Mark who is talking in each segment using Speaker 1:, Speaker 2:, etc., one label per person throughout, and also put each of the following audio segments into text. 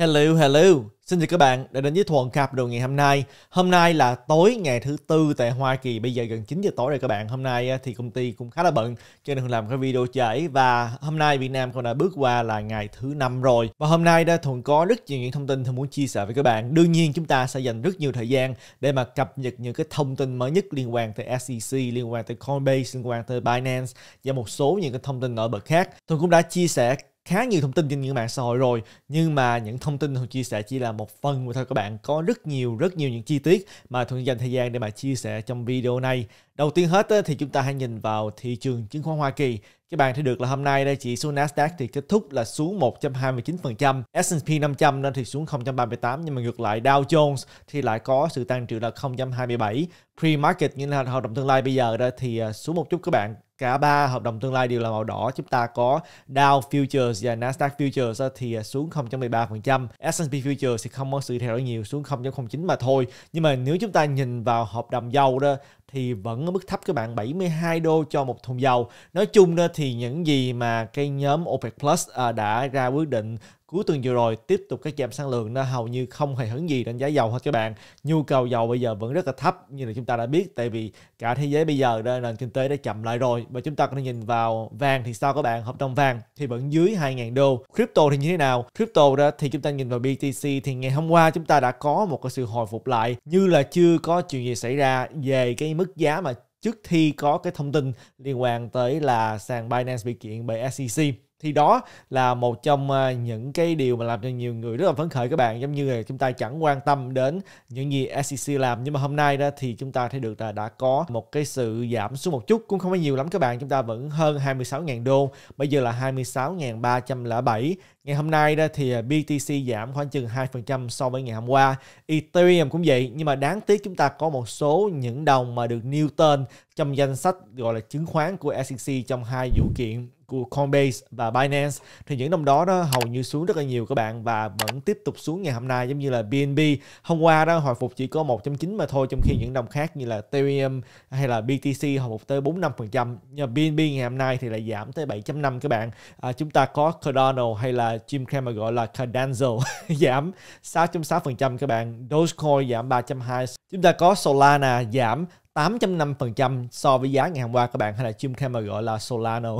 Speaker 1: Hello, hello. Xin chào các bạn đã đến với Thuận Capital ngày hôm nay. Hôm nay là tối ngày thứ tư tại Hoa Kỳ, bây giờ gần 9 giờ tối rồi các bạn. Hôm nay thì công ty cũng khá là bận cho nên làm cái video trễ và hôm nay Việt Nam cũng đã bước qua là ngày thứ năm rồi. Và hôm nay đã Thuận có rất nhiều những thông tin Thuận muốn chia sẻ với các bạn. Đương nhiên chúng ta sẽ dành rất nhiều thời gian để mà cập nhật những cái thông tin mới nhất liên quan tới SEC, liên quan tới Coinbase, liên quan tới Binance và một số những cái thông tin nổi bật khác. Thuận cũng đã chia sẻ khá nhiều thông tin trên những mạng xã hội rồi nhưng mà những thông tin thuận chia sẻ chỉ là một phần mà thôi các bạn có rất nhiều rất nhiều những chi tiết mà thuận dành thời gian để mà chia sẻ trong video này Đầu tiên hết thì chúng ta hãy nhìn vào thị trường chứng khoán Hoa Kỳ. Các bạn thấy được là hôm nay đây chỉ số Nasdaq thì kết thúc là xuống 129%, S&P 500 nên thì xuống 0.38 nhưng mà ngược lại Dow Jones thì lại có sự tăng trưởng là 0.27. Pre-market như là hợp đồng tương lai bây giờ đó thì à, xuống một chút các bạn. Cả ba hợp đồng tương lai đều là màu đỏ. Chúng ta có Dow Futures và Nasdaq Futures thì à, xuống 0.13%. S&P Futures thì không có sự thay đổi nhiều xuống 0.09 mà thôi. Nhưng mà nếu chúng ta nhìn vào hợp đồng dầu đó thì vẫn ở mức thấp các bạn 72 đô cho một thùng dầu nói chung đó thì những gì mà cái nhóm OPEC Plus à, đã ra quyết định Cuối tuần vừa rồi tiếp tục các giảm sản lượng nó hầu như không hề hứng gì đến giá dầu hết các bạn. Nhu cầu dầu bây giờ vẫn rất là thấp như là chúng ta đã biết tại vì cả thế giới bây giờ đây nền kinh tế đã chậm lại rồi và chúng ta có thể nhìn vào vàng thì sao các bạn hợp đồng vàng thì vẫn dưới 2.000 đô crypto thì như thế nào crypto đó thì chúng ta nhìn vào BTC thì ngày hôm qua chúng ta đã có một cái sự hồi phục lại như là chưa có chuyện gì xảy ra về cái mức giá mà trước khi có cái thông tin liên quan tới là sàn Binance bị kiện bởi SEC thì đó là một trong ờ, những cái điều mà làm cho nhiều người rất là phấn khởi các bạn giống như là chúng ta chẳng quan tâm đến những gì SEC làm nhưng mà hôm nay đó thì chúng ta thấy được là đã có một cái sự giảm xuống một chút cũng không có nhiều lắm các bạn chúng ta vẫn hơn 26.000 đô bây giờ là 26.307 ngày hôm nay đó thì ờ, BTC giảm khoảng chừng 2% so với ngày hôm qua Ethereum cũng vậy nhưng mà đáng tiếc chúng ta có một số những đồng mà được nêu tên trong danh sách gọi là chứng khoán của SEC trong hai vụ kiện của Coinbase và Binance thì những đồng đó nó hầu như xuống rất là nhiều các bạn và vẫn tiếp tục xuống ngày hôm nay giống như là BNB hôm qua đó hồi phục chỉ có 1.9 mà thôi trong khi những đồng khác như là Ethereum hay là BTC hồi phục tới 45% trăm. mà BNB ngày hôm nay thì lại giảm tới 7.5 các bạn à, chúng ta có Cardano hay là Jim Cramer gọi là Cardanzo giảm 6.6% các bạn Dogecoin giảm 3.2 chúng ta có Solana giảm 8.5% so với giá ngày hôm qua các bạn hay là chim camera gọi là Solano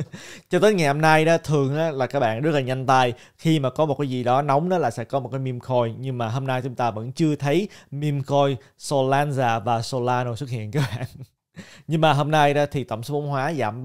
Speaker 1: cho tới ngày hôm nay đó thường đó, là các bạn rất là nhanh tay khi mà có một cái gì đó nóng đó là sẽ có một cái meme coin nhưng mà hôm nay chúng ta vẫn chưa thấy meme coin Solanza và Solano xuất hiện các bạn Nhưng mà hôm nay đó thì tổng số vốn hóa giảm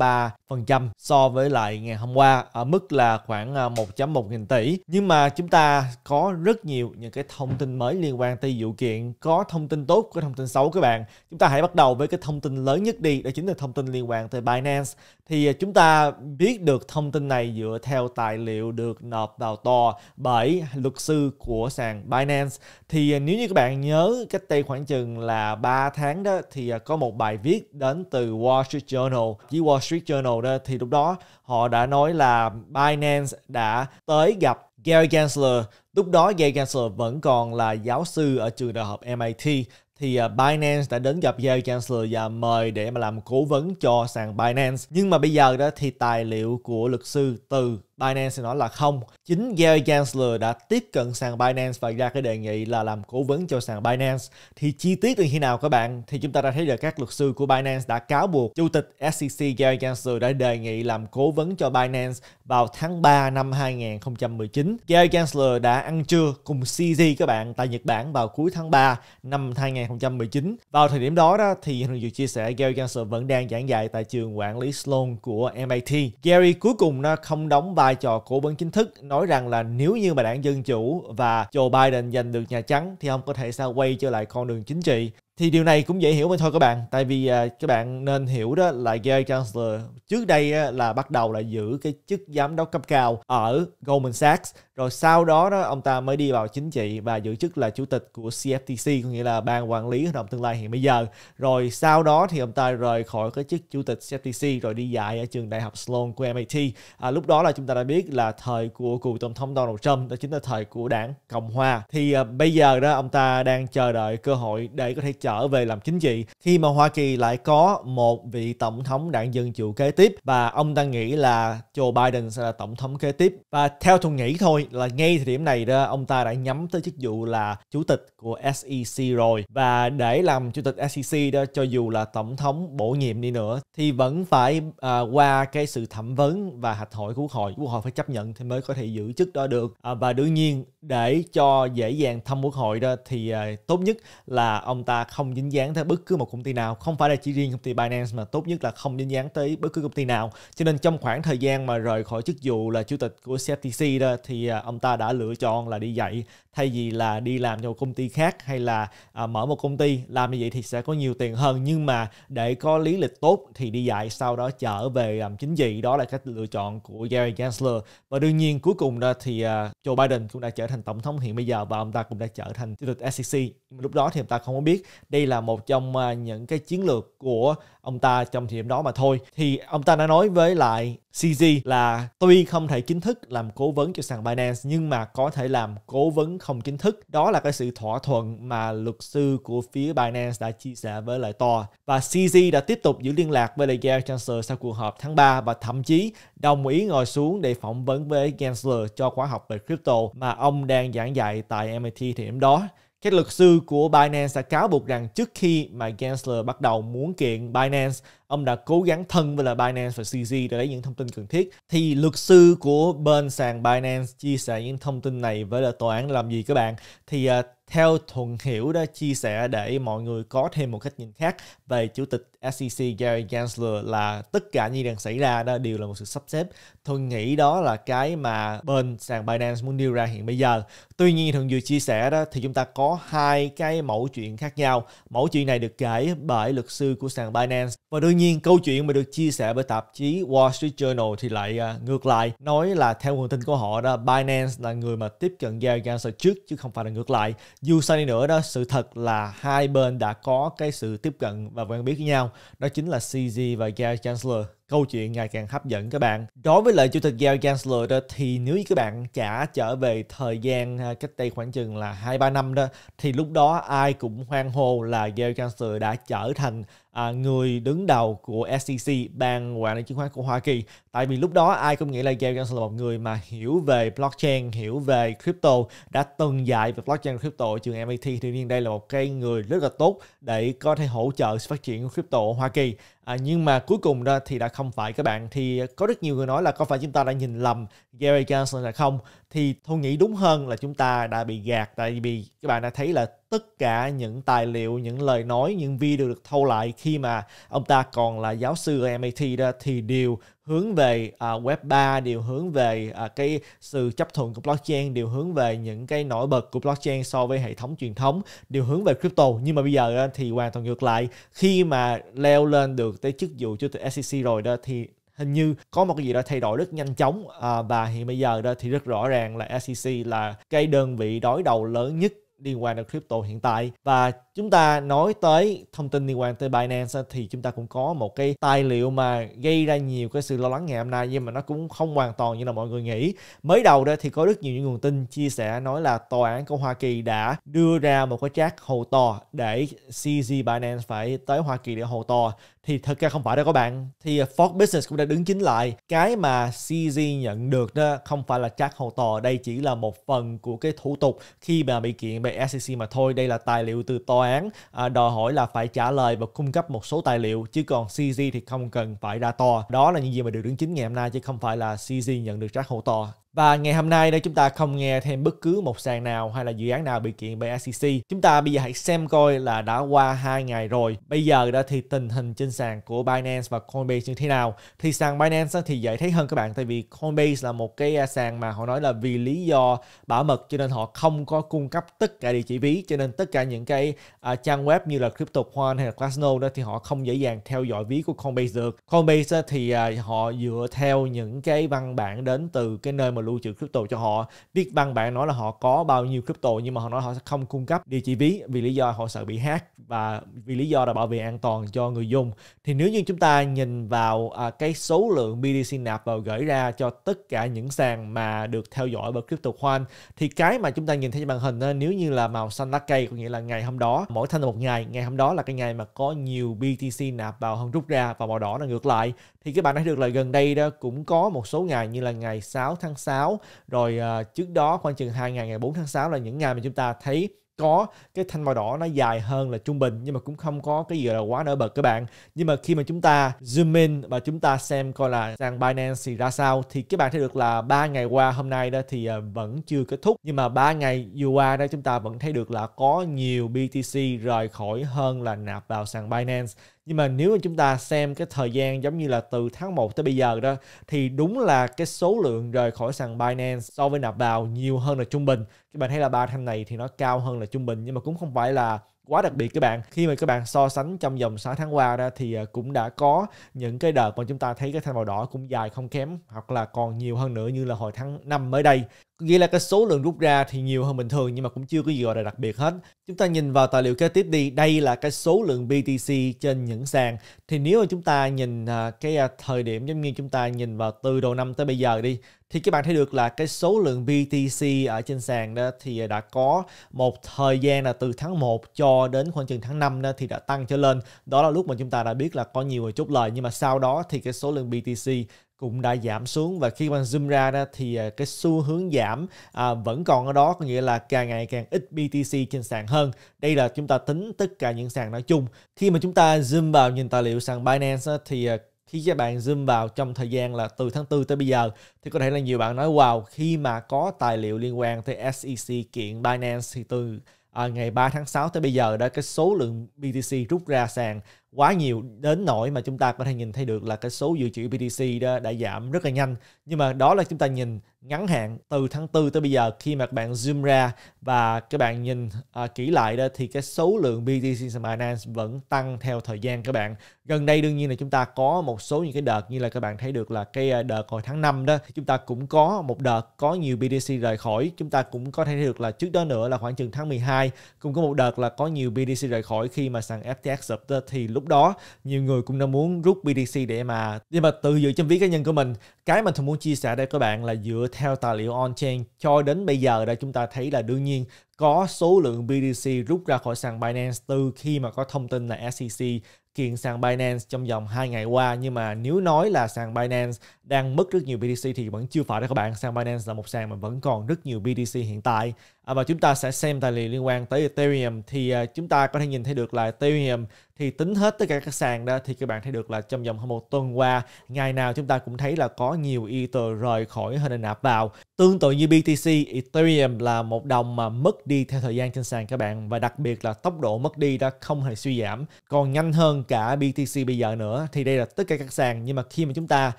Speaker 1: 3% so với lại ngày hôm qua ở mức là khoảng 1.1 à, nghìn tỷ. Nhưng mà chúng ta có rất nhiều những cái thông tin mới liên quan tới vụ kiện, có thông tin tốt, có thông tin xấu các bạn. Chúng ta hãy bắt đầu với cái thông tin lớn nhất đi, đó chính là thông tin liên quan tới Binance. Thì à, chúng ta biết được thông tin này dựa theo tài liệu được nộp vào tòa bởi luật sư của sàn Binance thì à, nếu như các bạn nhớ cách đây khoảng chừng là 3 tháng đó thì à, có một bài viết đến từ Wall Street Journal với Wall Street Journal đó thì lúc đó họ đã nói là Binance đã tới gặp Gary Gensler lúc đó Gary Gensler vẫn còn là giáo sư ở trường đại học MIT thì à, Binance đã đến gặp Gary Gensler và mời để mà làm cố vấn cho sàn Binance. Nhưng mà bây giờ đó thì tài liệu của luật sư từ Binance sẽ nói là không. Chính Gary Gensler đã tiếp cận sàn Binance và ra cái đề nghị là làm cố vấn cho sàn Binance. Thì chi tiết từ khi nào các bạn? Thì chúng ta đã thấy là các luật sư của Binance đã cáo buộc Chủ tịch SEC Gary Gensler đã đề nghị làm cố vấn cho Binance vào tháng 3 năm 2019. Gary Gensler đã ăn trưa cùng CZ các bạn tại Nhật Bản vào cuối tháng 3 năm 2019. Vào thời điểm đó, đó thì Hình Dược chia sẻ Gary Gensler vẫn đang giảng dạy tại trường quản lý Sloan của MIT. Gary cuối cùng nó không đóng vai vai trò cố vấn chính thức nói rằng là nếu như mà đảng Dân Chủ và Joe Biden giành được Nhà Trắng thì ông có thể sao quay trở lại con đường chính trị thì điều này cũng dễ hiểu mà thôi các bạn tại vì à, các bạn nên hiểu đó là Gary Gensler trước đây á, là bắt đầu là giữ cái chức giám đốc cấp cao ở Goldman Sachs rồi sau đó đó ông ta mới đi vào chính trị và giữ chức là chủ tịch của CFTC có nghĩa là ban quản lý hợp đồng tương lai hiện bây giờ rồi sau đó thì ông ta rời khỏi cái chức chủ tịch CFTC rồi đi dạy ở trường đại học Sloan của MIT à, lúc đó là chúng ta đã biết là thời của cựu tổng thống Donald Trump đó chính là thời của đảng Cộng hòa thì à, bây giờ đó ông ta đang chờ đợi cơ hội để có thể trở về làm chính trị khi mà Hoa Kỳ lại có một vị tổng thống đảng dân chủ kế tiếp và ông ta nghĩ là Joe Biden sẽ là tổng thống kế tiếp và theo tôi nghĩ thôi là ngay thời điểm này đó ông ta đã nhắm tới chức vụ là chủ tịch của SEC rồi và để làm chủ tịch SEC đó cho dù là tổng thống bổ nhiệm đi nữa thì vẫn phải à, qua cái sự thẩm vấn và hạch hội của quốc hội quốc hội phải chấp nhận thì mới có thể giữ chức đó được à, và đương nhiên để cho dễ dàng thăm quốc hội đó thì à, tốt nhất là ông ta không dính dáng tới bất cứ một công ty nào không phải là chỉ riêng công ty Binance mà tốt nhất là không dính dáng tới bất cứ công ty nào cho nên trong khoảng thời gian mà rời khỏi chức vụ là chủ tịch của CFTC đó thì à, ông ta đã lựa chọn là đi dạy thay vì là đi làm cho một công ty khác hay là à, mở một công ty làm như vậy thì sẽ có nhiều tiền hơn nhưng mà để có lý lịch tốt thì đi dạy sau đó trở về làm chính trị đó là cách lựa chọn của Gary Gensler và đương nhiên cuối cùng đó thì à, Joe Biden cũng đã trở thành tổng thống hiện bây giờ và ông ta cũng đã trở thành chủ tịch SEC lúc đó thì ông ta không có biết đây là một trong à, những cái chiến lược của ông ta trong thời điểm đó mà thôi thì ông ta đã nói với lại CZ là tuy không thể chính thức làm cố vấn cho sàn Binance nhưng mà có thể làm cố vấn không chính thức. Đó là cái sự thỏa thuận mà luật sư của phía Binance đã chia sẻ với lại to Và CZ đã tiếp tục giữ liên lạc với lại Gensler sau cuộc họp tháng 3 và thậm chí đồng ý ngồi xuống để phỏng vấn với Gensler cho khóa học về crypto mà ông đang giảng dạy tại MIT thời điểm đó. Các luật sư của Binance đã cáo buộc rằng trước khi mà Gensler bắt đầu muốn kiện Binance, ông đã cố gắng thân với là Binance và CZ để lấy những thông tin cần thiết. Thì luật sư của bên sàn Binance chia sẻ những thông tin này với là tòa án làm gì các bạn? Thì uh, theo thuận hiểu đã chia sẻ để mọi người có thêm một cách nhìn khác về chủ tịch SEC Gary Gensler là tất cả những gì đang xảy ra đó đều là một sự sắp xếp. Tôi nghĩ đó là cái mà bên sàn Binance muốn đưa ra hiện bây giờ. Tuy nhiên thường vừa chia sẻ đó thì chúng ta có hai cái mẫu chuyện khác nhau. Mẫu chuyện này được kể bởi luật sư của sàn Binance và đương nhiên câu chuyện mà được chia sẻ bởi tạp chí Wall Street Journal thì lại uh, ngược lại nói là theo nguồn tin của họ đó Binance là người mà tiếp cận Gary Gensler trước chứ không phải là ngược lại. Dù sao đi nữa đó sự thật là hai bên đã có cái sự tiếp cận và quen biết với nhau đó chính là CZ và Gary Chancellor câu chuyện ngày càng hấp dẫn các bạn. Đối với lời chủ tịch Gary Gensler đó thì nếu như các bạn trả trở về thời gian à, cách đây khoảng chừng là 2-3 năm đó thì lúc đó ai cũng hoan hô là Gary Gensler đã trở thành à, người đứng đầu của SEC, ban quản lý chứng khoán của Hoa Kỳ. Tại vì lúc đó ai cũng nghĩ là Gary Gensler là một người mà hiểu về blockchain, hiểu về crypto, đã từng dạy về blockchain crypto ở trường MIT. Tuy nhiên đây là một cái người rất là tốt để có thể hỗ trợ sự phát triển của crypto ở Hoa Kỳ. À, nhưng mà cuối cùng ra thì đã không phải các bạn thì có rất nhiều người nói là có phải chúng ta đã nhìn lầm Gary Johnson là không thì tôi nghĩ đúng hơn là chúng ta đã bị gạt tại vì các bạn đã thấy là tất cả những tài liệu những lời nói những video được thâu lại khi mà ông ta còn là giáo sư ở MIT đó thì đều hướng về uh, web 3 đều hướng về uh, cái sự chấp thuận của blockchain đều hướng về những cái nổi bật của blockchain so với hệ thống truyền thống đều hướng về crypto nhưng mà bây giờ uh, thì hoàn toàn ngược lại khi mà leo lên được tới chức vụ chủ tịch SEC rồi đó thì hình như có một cái gì đó thay đổi rất nhanh chóng à, và hiện bây giờ đó thì rất rõ ràng là SEC là cái đơn vị đối đầu lớn nhất liên quan đến crypto hiện tại và chúng ta nói tới thông tin liên quan tới Binance thì chúng ta cũng có một cái tài liệu mà gây ra nhiều cái sự lo lắng ngày hôm nay nhưng mà nó cũng không hoàn toàn như là mọi người nghĩ mới đầu đó thì có rất nhiều những nguồn tin chia sẻ nói là tòa án của Hoa Kỳ đã đưa ra một cái trác hồ to để CZ Binance phải tới Hoa Kỳ để hồ to thì thật ra không phải đâu các bạn thì ờ, Fox Business cũng đã đứng chính lại cái mà CZ nhận được đó không phải là trác hầu tòa đây chỉ là một phần của cái thủ tục khi mà bị kiện về SEC mà thôi đây là tài liệu từ tòa án à, đòi hỏi là phải trả lời và cung cấp một số tài liệu chứ còn CZ thì không cần phải ra tòa đó là những gì mà được đứng chính ngày hôm nay chứ không phải là CZ nhận được trác hầu tòa và ngày hôm nay đây chúng ta không nghe thêm bất cứ một sàn nào hay là dự án nào bị kiện bởi SEC. Chúng ta bây giờ hãy xem coi là đã qua hai ngày rồi. Bây giờ đó thì tình hình trên sàn của Binance và Coinbase như thế nào? Thì sàn Binance thì dễ thấy hơn các bạn tại vì Coinbase là một cái à, sàn mà họ nói là vì lý do bảo mật cho nên họ không có cung cấp tất cả địa chỉ ví cho nên tất cả những cái uh, trang web như là CryptoCoin hay là Glassnode đó thì họ không dễ dàng theo dõi ví của Coinbase được. Coinbase thì uh, họ dựa theo những cái văn bản đến từ cái nơi mà lưu trữ crypto cho họ biết bằng bạn nói là họ có bao nhiêu crypto nhưng mà họ nói họ sẽ không cung cấp địa chỉ ví vì lý do họ sợ bị hack và vì lý do là bảo vệ an toàn cho người dùng thì nếu như chúng ta nhìn vào à, cái số lượng BTC nạp vào gửi ra cho tất cả những sàn mà được theo dõi bởi crypto khoan thì cái mà chúng ta nhìn thấy trên màn hình đó, nếu như là màu xanh lá cây có nghĩa là ngày hôm đó mỗi thanh một ngày ngày hôm đó là cái ngày mà có nhiều BTC nạp vào hơn rút ra và màu đỏ là ngược lại thì các bạn đã được là gần đây đó cũng có một số ngày như là ngày 6 tháng 6 rồi uh, trước đó khoảng chừng hai ngày ngày 4 tháng 6 là những ngày mà chúng ta thấy có cái thanh màu đỏ nó dài hơn là trung bình nhưng mà cũng không có cái gì là quá nổi bật các bạn nhưng mà khi mà chúng ta zoom in và chúng ta xem coi là sàn Binance thì ra sao thì các bạn thấy được là ba ngày qua hôm nay đó thì à, vẫn chưa kết thúc nhưng mà ba ngày vừa qua đó chúng ta vẫn thấy được là có nhiều BTC rời khỏi hơn là nạp vào sàn Binance nhưng mà nếu mà chúng ta xem cái thời gian giống như là từ tháng 1 tới bây giờ đó thì đúng là cái số lượng rời khỏi sàn Binance so với nạp vào nhiều hơn là trung bình các bạn thấy là ba tháng này thì nó cao hơn là trung bình nhưng mà cũng không phải là quá đặc biệt các bạn khi mà các bạn so sánh trong vòng 6 tháng qua đó thì à, cũng đã có những cái đợt mà chúng ta thấy cái thanh màu đỏ cũng dài không kém hoặc là còn nhiều hơn nữa như là hồi tháng 5 mới đây nghĩa là cái số lượng rút ra thì nhiều hơn bình thường nhưng mà cũng chưa có gì gọi là đặc biệt hết. Chúng ta nhìn vào tài liệu kế tiếp đi, đây là cái số lượng BTC trên những sàn. Thì nếu mà chúng ta nhìn à, cái à, thời điểm giống như chúng ta nhìn vào từ đầu năm tới bây giờ đi thì các bạn thấy được là cái số lượng BTC ở trên sàn đó thì đã có một thời gian là từ tháng 1 cho đến khoảng chừng tháng 5 đó thì đã tăng trở lên. Đó là lúc mà chúng ta đã biết là có nhiều người chốt lời nhưng mà sau đó thì cái số lượng BTC cũng đã giảm xuống và khi bạn zoom ra đó thì à, cái xu hướng giảm à, vẫn còn ở đó có nghĩa là càng ngày càng ít BTC trên sàn hơn đây là chúng ta tính tất cả những sàn nói chung khi mà chúng ta zoom vào nhìn tài liệu sàn Binance đó, thì à, khi các bạn zoom vào trong thời gian là từ tháng 4 tới bây giờ thì có thể là nhiều bạn nói wow khi mà có tài liệu liên quan tới SEC kiện Binance thì từ à, ngày 3 tháng 6 tới bây giờ đó cái số lượng BTC rút ra sàn quá nhiều đến nỗi mà chúng ta có thể nhìn thấy được là cái số dự trữ BTC đó đã giảm rất là nhanh nhưng mà đó là chúng ta nhìn ngắn hạn từ tháng 4 tới bây giờ khi mà các bạn zoom ra và các bạn nhìn à, kỹ lại đó thì cái số lượng BTC Binance vẫn tăng theo thời gian các bạn. Gần đây đương nhiên là chúng ta có một số những cái đợt như là các bạn thấy được là cái à, đợt hồi tháng 5 đó chúng ta cũng có một đợt có nhiều BTC rời khỏi. Chúng ta cũng có thể thấy được là trước đó nữa là khoảng chừng tháng 12 cũng có một đợt là có nhiều BTC rời khỏi khi mà sàn FTX sập đó, thì lúc đó nhiều người cũng đang muốn rút BTC để mà nhưng mà tự dựa trên ví cá nhân của mình. Cái mà tôi muốn chia sẻ đây các bạn là dựa theo tài liệu on-chain cho đến bây giờ đã chúng ta thấy là đương nhiên có số lượng BTC rút ra khỏi sàn Binance từ khi mà có thông tin là SEC kiện sàn Binance trong vòng 2 ngày qua nhưng mà nếu nói là sàn Binance đang mất rất nhiều BTC thì vẫn chưa phải đó các bạn. Sàn Binance là một sàn mà vẫn còn rất nhiều BTC hiện tại. À, và chúng ta sẽ xem tài liệu liên quan tới Ethereum thì à, chúng ta có thể nhìn thấy được là Ethereum thì tính hết tất cả các sàn đó thì các bạn thấy được là trong vòng hơn một tuần qua ngày nào chúng ta cũng thấy là có nhiều Ether rời khỏi hình ảnh nạp vào. Tương tự như BTC, Ethereum là một đồng mà mất đi theo thời gian trên sàn các bạn và đặc biệt là tốc độ mất đi đã không hề suy giảm còn nhanh hơn cả BTC bây giờ nữa thì đây là tất cả các sàn nhưng mà khi mà chúng ta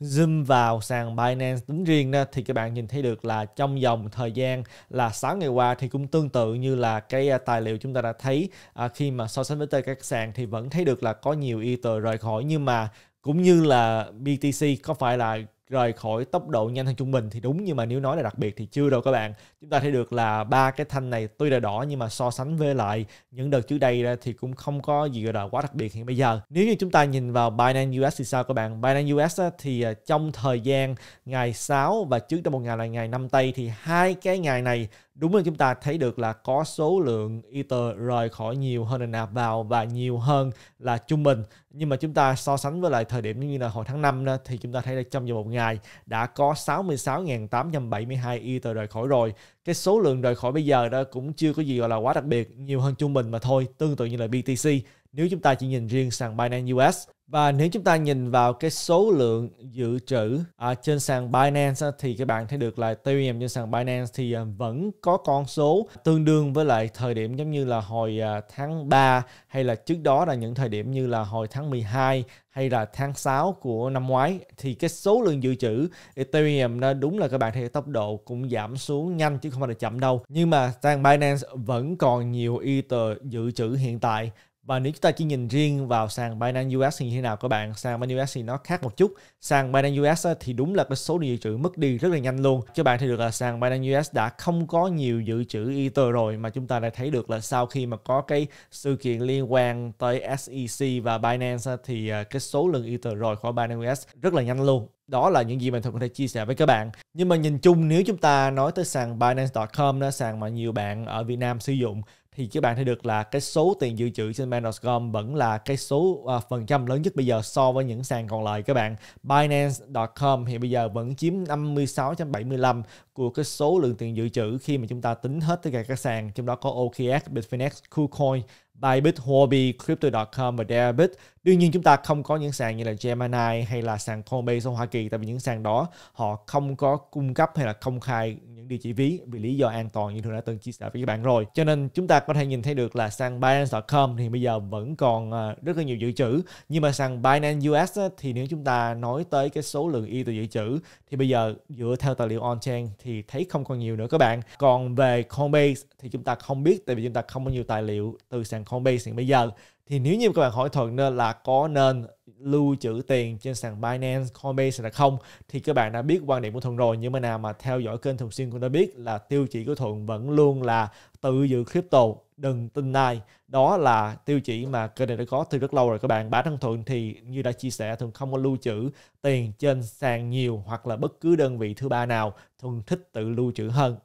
Speaker 1: zoom vào sàn Binance tính riêng đó, thì các bạn nhìn thấy được là trong vòng thời gian là 6 ngày qua thì cũng tương tự như là cái à, tài liệu chúng ta đã thấy à, khi mà so sánh với các sàn thì vẫn thấy được là có nhiều Ether rời khỏi nhưng mà cũng như là BTC có phải là rời khỏi tốc độ nhanh hơn trung bình thì đúng nhưng mà nếu nói là đặc biệt thì chưa đâu các bạn chúng ta thấy được là ba cái thanh này tuy là đỏ nhưng mà so sánh với lại những đợt trước đây thì cũng không có gì gọi là quá đặc biệt hiện bây giờ nếu như chúng ta nhìn vào Binance US thì sao các bạn Binance US thì à, trong thời gian ngày 6 và trước đó một ngày là ngày 5 tây thì hai cái ngày này đúng là chúng ta thấy được là có số lượng Ether rời khỏi nhiều hơn là nạp vào và nhiều hơn là trung bình nhưng mà chúng ta so sánh với lại thời điểm như là hồi tháng 5 đó, thì chúng ta thấy là trong vòng một ngày đã có 66.872 Ether rời khỏi rồi cái số lượng rời khỏi bây giờ đó cũng chưa có gì gọi là quá đặc biệt nhiều hơn trung bình mà thôi tương tự như là BTC nếu chúng ta chỉ nhìn riêng sàn Binance US và nếu chúng ta nhìn vào cái số lượng dự trữ à, trên sàn Binance thì các bạn thấy được là Ethereum trên sàn Binance thì à, vẫn có con số tương đương với lại thời điểm giống như là hồi à, tháng 3 hay là trước đó là những thời điểm như là hồi tháng 12 hay là tháng 6 của năm ngoái thì cái số lượng dự trữ Ethereum nó đúng là các bạn thấy tốc độ cũng giảm xuống nhanh chứ không phải là chậm đâu. Nhưng mà sàn Binance vẫn còn nhiều Ether dự trữ hiện tại và nếu chúng ta chỉ nhìn riêng vào sàn Binance US thì như thế nào các bạn sàn Binance US thì nó khác một chút sàn Binance US ờ, thì đúng là cái số dự trữ mất đi rất là nhanh luôn các bạn thấy được là sàn Binance US đã không có nhiều dự trữ Ether rồi mà chúng ta đã thấy được là sau khi mà có cái sự kiện liên quan tới SEC và Binance ờ, thì ờ, cái số lượng Ether rồi khỏi Binance US rất là nhanh luôn đó là những gì mình thường có thể chia sẻ với các bạn nhưng mà nhìn chung nếu chúng ta nói tới sàn Binance.com đó sàn mà nhiều bạn ở Việt Nam sử dụng thì các bạn thấy được là cái số tiền dự trữ trên Manos.com vẫn là cái số uh, phần trăm lớn nhất bây giờ so với những sàn còn lại các bạn. Binance.com thì bây giờ vẫn chiếm 56.75 của cái số lượng tiền dự trữ khi mà chúng ta tính hết tất cả các sàn trong đó có OKX, Bitfinex, KuCoin Bybit, Huobi, Crypto.com và Deribit. Đương nhiên chúng ta không có những sàn như là Gemini hay là sàn Coinbase ở Hoa Kỳ tại vì những sàn đó họ không có cung cấp hay là công khai những địa chỉ ví vì lý do an toàn như thường đã từng chia sẻ với các bạn rồi. Cho nên chúng ta có thể nhìn thấy được là sàn Binance.com thì bây giờ vẫn còn ờ, rất là nhiều dự trữ nhưng mà sàn Binance US thì nếu chúng ta nói tới cái số lượng y từ dự trữ thì bây giờ dựa theo tài liệu on-chain thì thấy không còn nhiều nữa các bạn. Còn về Coinbase thì chúng ta không biết tại vì chúng ta không có nhiều tài liệu từ sàn Coinbase Basic bây giờ thì nếu như các bạn hỏi thuận là có nên lưu trữ tiền trên sàn Binance, Coinbase là không thì các bạn đã biết quan điểm của Thuận rồi nhưng mà nào mà theo dõi kênh thường xuyên cũng đã biết là tiêu chí của Thuận vẫn luôn là tự giữ crypto đừng tin ai đó là tiêu chí mà kênh này đã có từ rất lâu rồi các bạn bản thân Thuận thì như đã chia sẻ Thuận không có lưu trữ tiền trên sàn nhiều hoặc là bất cứ đơn vị thứ ba nào Thuận thích tự lưu trữ hơn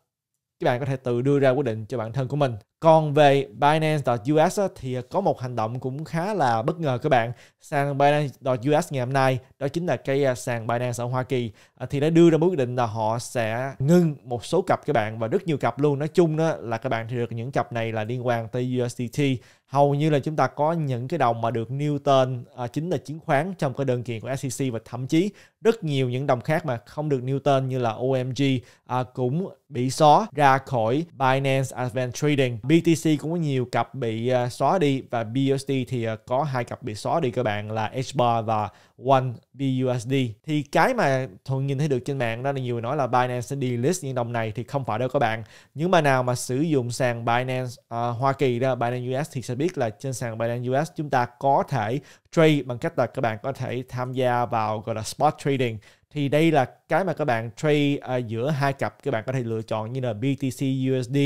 Speaker 1: các bạn có thể tự đưa ra quyết định cho bản thân của mình. Còn về Binance.us thì có một hành động cũng khá là bất ngờ các bạn. Sàn Binance.us ngày hôm nay đó chính là cái à, sàn Binance ở Hoa Kỳ à, thì đã đưa ra quyết định là họ sẽ ngưng một số cặp các bạn và rất nhiều cặp luôn. Nói chung đó là các bạn thì được những cặp này là liên quan tới USDT. Hầu như là chúng ta có những cái đồng mà được nêu tên à, chính là chứng khoán trong cái đơn kiện của SEC và thậm chí rất nhiều những đồng khác mà không được Newton như là OMG à, cũng bị xóa ra khỏi Binance Advanced Trading. BTC cũng có nhiều cặp bị à, xóa đi và BUSD thì à, có hai cặp bị xóa đi các bạn là HBAR và One BUSD. Thì cái mà thường nhìn thấy được trên mạng đó là nhiều người nói là Binance sẽ delist những đồng này thì không phải đâu các bạn. Những mà nào mà sử dụng sàn Binance à, Hoa Kỳ đó, Binance US thì sẽ biết là trên sàn Binance US chúng ta có thể trade bằng cách là các bạn có thể tham gia vào gọi là spot trading trading thì đây là cái mà các bạn trade à, giữa hai cặp các bạn có thể lựa chọn như là BTC USD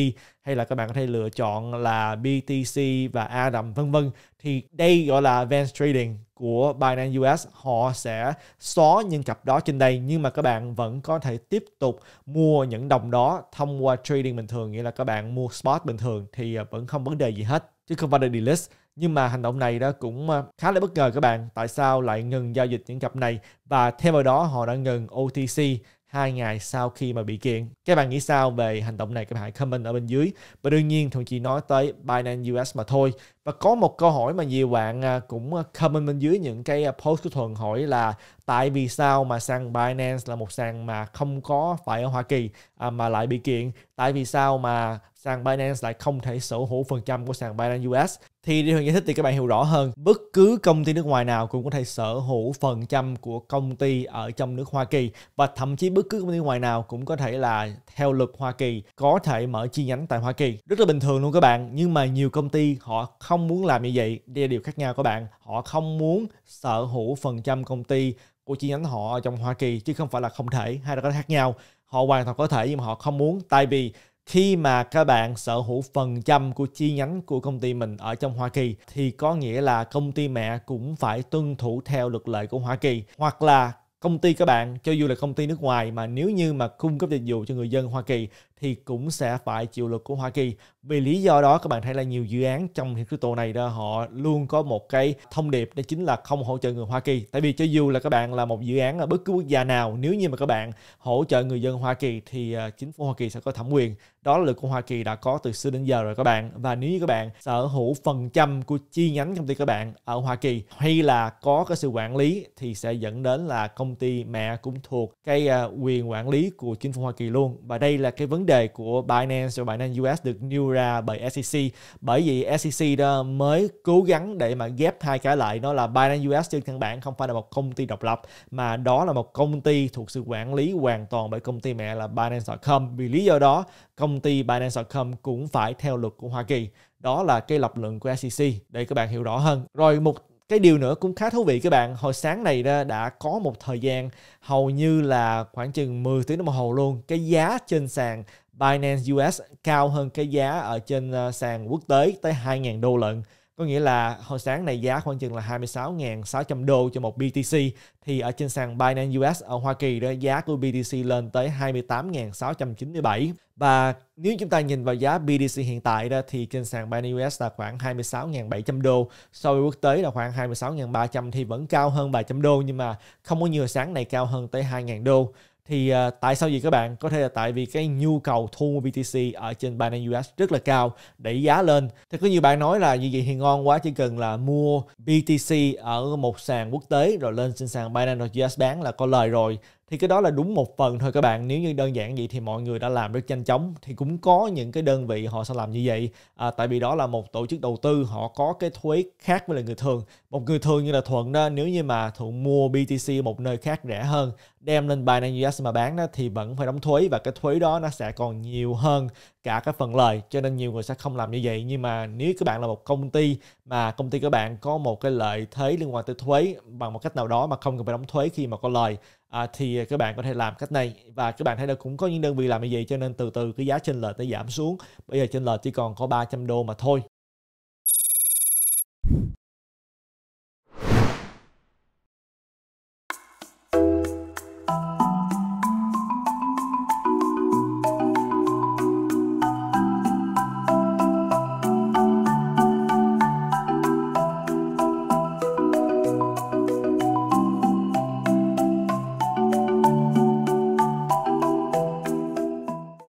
Speaker 1: hay là các bạn có thể lựa chọn là BTC và ADAM vân vân thì đây gọi là advanced trading của Binance US họ sẽ xóa những cặp đó trên đây nhưng mà các bạn vẫn có thể tiếp tục mua những đồng đó thông qua trading bình thường nghĩa là các bạn mua spot bình thường thì à, vẫn không vấn đề gì hết chứ không phải là delist nhưng mà hành động này đó cũng ờ, khá là bất ngờ các bạn. Tại sao lại ngừng giao dịch những cặp này và theo vào đó họ đã ngừng OTC hai ngày sau khi mà bị kiện. Các bạn nghĩ sao về hành động này? Các bạn hãy comment ở bên dưới. Và đương nhiên thường chỉ nói tới Binance US mà thôi. Và có một câu hỏi mà nhiều bạn ờ, cũng ờ, comment bên dưới những cái post của Thuận hỏi là tại vì sao mà sàn Binance là một sàn mà không có phải ở Hoa Kỳ à, mà lại bị kiện? Tại vì sao mà sàn Binance lại không thể sở hữu phần trăm của sàn Binance US? thì điều Huyền giải thích thì các bạn hiểu rõ hơn. Bất cứ công ty nước ngoài nào cũng có thể sở hữu phần trăm của công ty ở trong nước Hoa Kỳ và thậm chí bất cứ công ty nước ngoài nào cũng có thể là theo luật Hoa Kỳ có thể mở chi nhánh tại Hoa Kỳ. Rất là bình thường luôn các bạn, nhưng mà nhiều công ty họ không muốn làm như vậy. Đây là điều khác nhau các bạn. Họ không muốn sở hữu phần trăm công ty của chi nhánh họ ở trong Hoa Kỳ chứ không phải là không thể, hay là có khác nhau. Họ hoàn toàn có thể nhưng mà họ không muốn tại vì khi mà các bạn sở hữu phần trăm của chi nhánh của công ty mình ở trong Hoa Kỳ thì có nghĩa là công ty mẹ cũng phải tuân thủ theo luật lệ của Hoa Kỳ hoặc là công ty các bạn cho dù là công ty nước ngoài mà nếu như mà cung cấp dịch vụ cho người dân Hoa Kỳ thì cũng sẽ phải chịu lực của Hoa Kỳ. Vì lý do đó các bạn thấy là nhiều dự án trong thị crypto này đó họ luôn có một cái thông điệp đó chính là không hỗ trợ người Hoa Kỳ. Tại vì cho dù là các bạn là một dự án ở bất cứ quốc gia nào nếu như mà các bạn hỗ trợ người dân Hoa Kỳ thì à, chính phủ Hoa Kỳ sẽ có thẩm quyền. Đó là lực của Hoa Kỳ đã có từ xưa đến giờ rồi các bạn. Và nếu như các bạn sở hữu phần trăm của chi nhánh công ty các bạn ở Hoa Kỳ hay là có cái sự quản lý thì sẽ dẫn đến là công ty mẹ cũng thuộc cái à, quyền quản lý của chính phủ Hoa Kỳ luôn. Và đây là cái vấn đề của Binance và Binance US được nêu ra bởi SEC bởi vì SEC đó mới cố gắng để mà ghép hai cái lại nó là Binance US trên căn bản không phải là một công ty độc lập mà đó là một công ty thuộc sự quản lý hoàn toàn bởi công ty mẹ là Binance.com vì lý do đó công ty Binance.com cũng phải theo luật của Hoa Kỳ đó là cái lập luận của SEC để các bạn hiểu rõ hơn rồi một cái điều nữa cũng khá thú vị các bạn hồi sáng này đã, đã có một thời gian hầu như là khoảng chừng 10 tiếng đồng hồ luôn cái giá trên sàn Binance US cao hơn cái giá ở trên ờ, sàn quốc tế tới 2.000 đô lận có nghĩa là hồi sáng này giá khoảng chừng là 26.600 đô cho một BTC thì ở trên sàn Binance US ở Hoa Kỳ đó giá của BTC lên tới 28.697 và nếu chúng ta nhìn vào giá BTC hiện tại đó thì trên sàn Binance US là khoảng 26.700 đô so với quốc tế là khoảng 26.300 thì vẫn cao hơn 300 đô nhưng mà không có nhiều sáng này cao hơn tới 2.000 đô thì uh, tại sao vậy các bạn có thể là tại vì cái nhu cầu thu mua BTC ở trên Binance US rất là cao đẩy giá lên thì có nhiều bạn nói là như vậy thì ngon quá chỉ cần là mua BTC ở một sàn quốc tế rồi lên trên sàn Binance US bán là có lời rồi thì cái đó là đúng một phần thôi các bạn nếu như đơn giản vậy thì mọi người đã làm rất nhanh chóng thì cũng có những cái đơn vị họ sẽ làm như vậy à, tại vì đó là một tổ chức đầu tư họ có cái thuế khác với là người thường một người thường như là thuận đó nếu như mà thuận mua BTC một nơi khác rẻ hơn đem lên Binance US mà bán đó thì vẫn phải đóng thuế và cái thuế đó nó sẽ còn nhiều hơn cả cái phần lời cho nên nhiều người sẽ không làm như vậy nhưng mà nếu các bạn là một công ty mà công ty các bạn có một cái lợi thế liên quan tới thuế bằng một cách nào đó mà không cần phải đóng thuế khi mà có lời à, thì các bạn có thể làm cách này và các bạn thấy là cũng có những đơn vị làm như vậy cho nên từ từ cái giá trên lời nó giảm xuống bây giờ trên lời chỉ còn có 300 đô mà thôi